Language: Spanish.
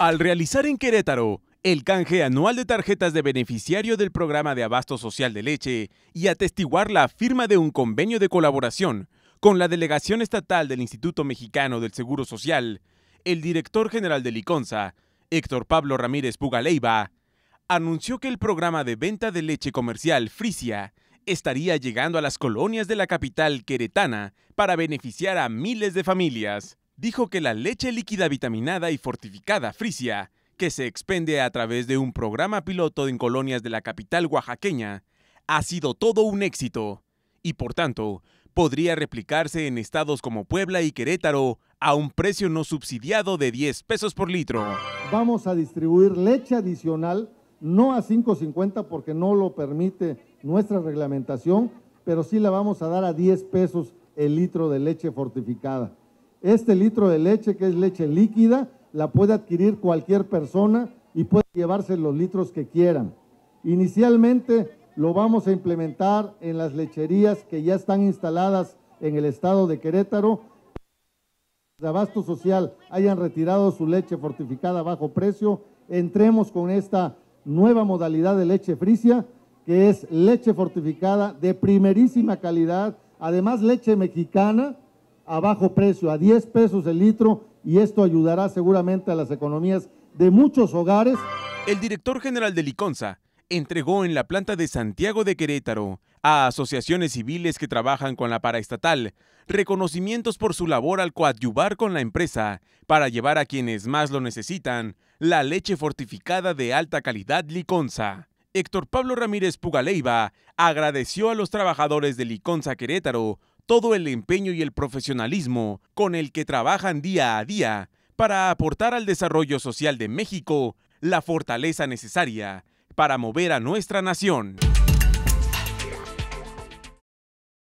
Al realizar en Querétaro el canje anual de tarjetas de beneficiario del programa de abasto social de leche y atestiguar la firma de un convenio de colaboración con la delegación estatal del Instituto Mexicano del Seguro Social, el director general de Liconza, Héctor Pablo Ramírez Pugaleiva, anunció que el programa de venta de leche comercial Frisia estaría llegando a las colonias de la capital queretana para beneficiar a miles de familias dijo que la leche líquida vitaminada y fortificada Frisia, que se expende a través de un programa piloto en colonias de la capital oaxaqueña, ha sido todo un éxito y por tanto podría replicarse en estados como Puebla y Querétaro a un precio no subsidiado de 10 pesos por litro. Vamos a distribuir leche adicional, no a 5.50 porque no lo permite nuestra reglamentación, pero sí la vamos a dar a 10 pesos el litro de leche fortificada. Este litro de leche, que es leche líquida, la puede adquirir cualquier persona y puede llevarse los litros que quieran. Inicialmente lo vamos a implementar en las lecherías que ya están instaladas en el estado de Querétaro. De abasto social hayan retirado su leche fortificada a bajo precio, entremos con esta nueva modalidad de leche frisia, que es leche fortificada de primerísima calidad, además leche mexicana, a bajo precio, a 10 pesos el litro, y esto ayudará seguramente a las economías de muchos hogares. El director general de Liconza entregó en la planta de Santiago de Querétaro a asociaciones civiles que trabajan con la paraestatal reconocimientos por su labor al coadyuvar con la empresa para llevar a quienes más lo necesitan la leche fortificada de alta calidad Liconza. Héctor Pablo Ramírez Pugaleiva agradeció a los trabajadores de Liconza Querétaro todo el empeño y el profesionalismo con el que trabajan día a día para aportar al desarrollo social de México la fortaleza necesaria para mover a nuestra nación.